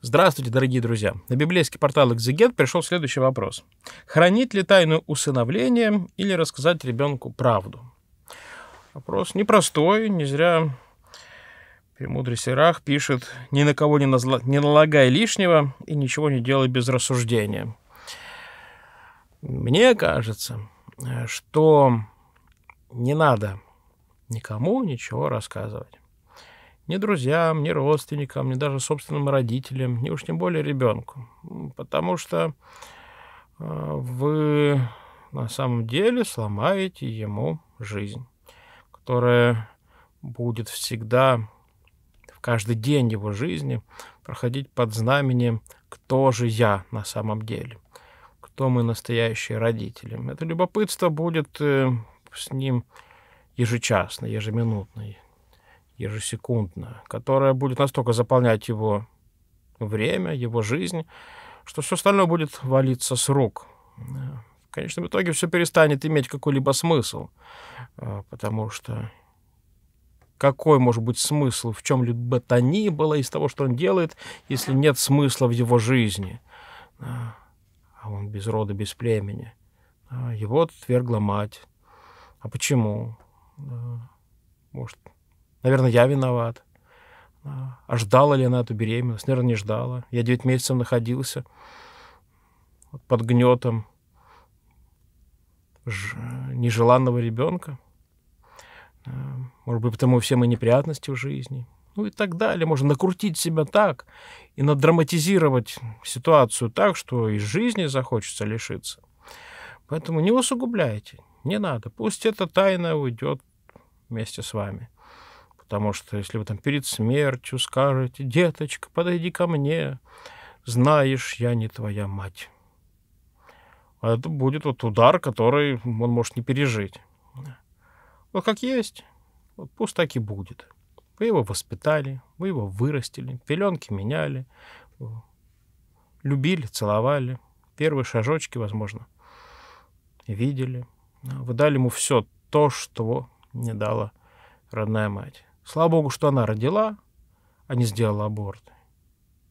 Здравствуйте, дорогие друзья. На библейский портал Exeget пришел следующий вопрос. Хранить ли тайну усыновления или рассказать ребенку правду? Вопрос непростой, не зря Премудрый Серах пишет «Ни на кого не, назла... не налагай лишнего и ничего не делай без рассуждения». Мне кажется, э, что не надо никому ничего рассказывать. Ни друзьям, ни родственникам, ни даже собственным родителям, ни уж тем более ребенку. Потому что э, вы на самом деле сломаете ему жизнь, которая будет всегда, в каждый день его жизни проходить под знаменем «Кто же я на самом деле?» кто мы настоящие родители. Это любопытство будет э, с ним ежечасно, ежеминутно, ежесекундно, которая будет настолько заполнять его время, его жизнь, что все остальное будет валиться с рук. В конечном итоге все перестанет иметь какой-либо смысл, э, потому что какой может быть смысл в чем-либо то ни было из того, что он делает, если нет смысла в его жизни? Э, а он без рода, без племени. Э, его отвергла мать. А почему? Может, Наверное, я виноват. А, а ждала ли она эту беременность? Наверное, не ждала. Я 9 месяцев находился под гнетом нежеланного ребенка. А, может быть, потому все мои неприятности в жизни. Ну и так далее. Можно накрутить себя так и надраматизировать ситуацию так, что из жизни захочется лишиться. Поэтому не усугубляйте. Не надо. Пусть эта тайна уйдет вместе с вами. Потому что если вы там перед смертью скажете, деточка, подойди ко мне, знаешь, я не твоя мать. Это будет вот удар, который он может не пережить. Вот как есть, вот пусть так и будет. Вы его воспитали, вы его вырастили, пеленки меняли, любили, целовали, первые шажочки, возможно, видели. Вы дали ему все то, что не дала родная мать. Слава Богу, что она родила, а не сделала аборт.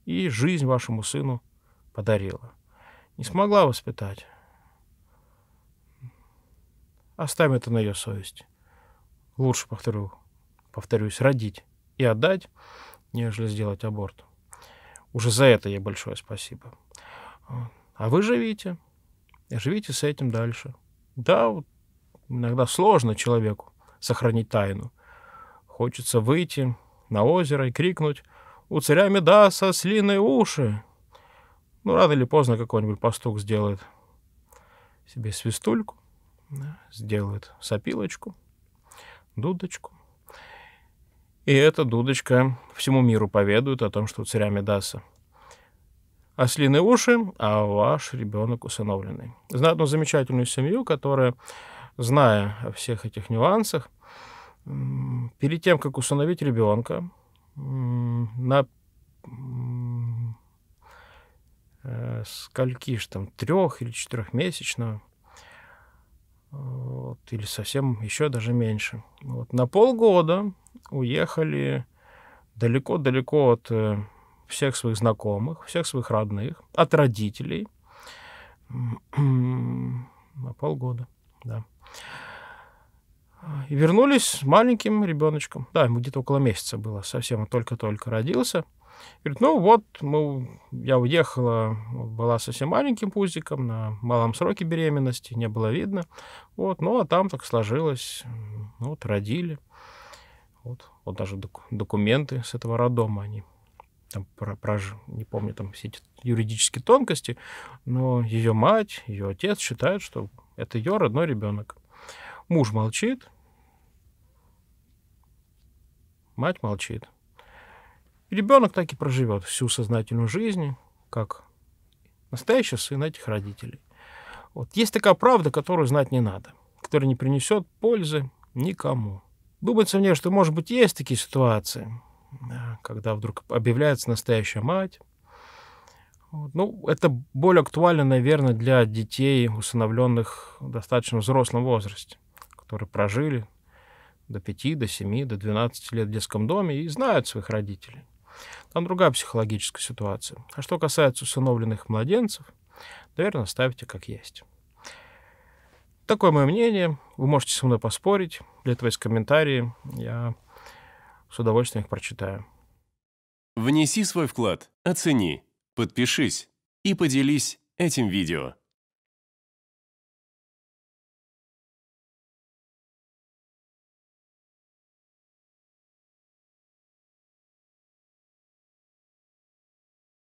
И жизнь вашему сыну подарила. Не смогла воспитать. Оставим это на ее совесть. Лучше, повторю, повторюсь, родить и отдать, нежели сделать аборт. Уже за это ей большое спасибо. А вы живите. Живите с этим дальше. Да, вот иногда сложно человеку сохранить тайну. Хочется выйти на озеро и крикнуть «У царя Медаса слиные уши!» Ну, рано или поздно какой-нибудь пастух сделает себе свистульку, сделает сопилочку, дудочку. И эта дудочка всему миру поведует о том, что у царя Медаса ослиные уши, а ваш ребенок усыновленный. Знаю одну замечательную семью, которая, зная о всех этих нюансах, перед тем, как усыновить ребенка, на э, скольки ж там, трех или четырехмесячно, вот, или совсем еще даже меньше. Вот, на полгода уехали далеко-далеко от э, всех своих знакомых, всех своих родных, от родителей. На полгода, да. И вернулись с маленьким ребеночком. Да, ему где-то около месяца было, совсем только-только родился. Говорит, ну вот, мы, я уехала, была совсем маленьким пузиком, на малом сроке беременности, не было видно. Вот, ну а там так сложилось, ну, вот родили. Вот, вот даже документы с этого роддома, они там про, про, не помню, там все эти юридические тонкости, но ее мать, ее отец считают, что это ее родной ребенок. Муж молчит, Мать молчит. ребенок так и проживет всю сознательную жизнь, как настоящий сын этих родителей. Вот. Есть такая правда, которую знать не надо, которая не принесет пользы никому. Думается мне, что, может быть, есть такие ситуации, а, когда вдруг объявляется настоящая мать. Вот. Ну, это более актуально, наверное, для детей, усыновленных в достаточно взрослом возрасте, которые прожили до 5, до 7, до 12 лет в детском доме и знают своих родителей. Там другая психологическая ситуация. А что касается усыновленных младенцев, наверное, ставьте как есть. Такое мое мнение. Вы можете со мной поспорить. Для этого есть комментарии. Я с удовольствием их прочитаю. Внеси свой вклад, оцени, подпишись и поделись этим видео.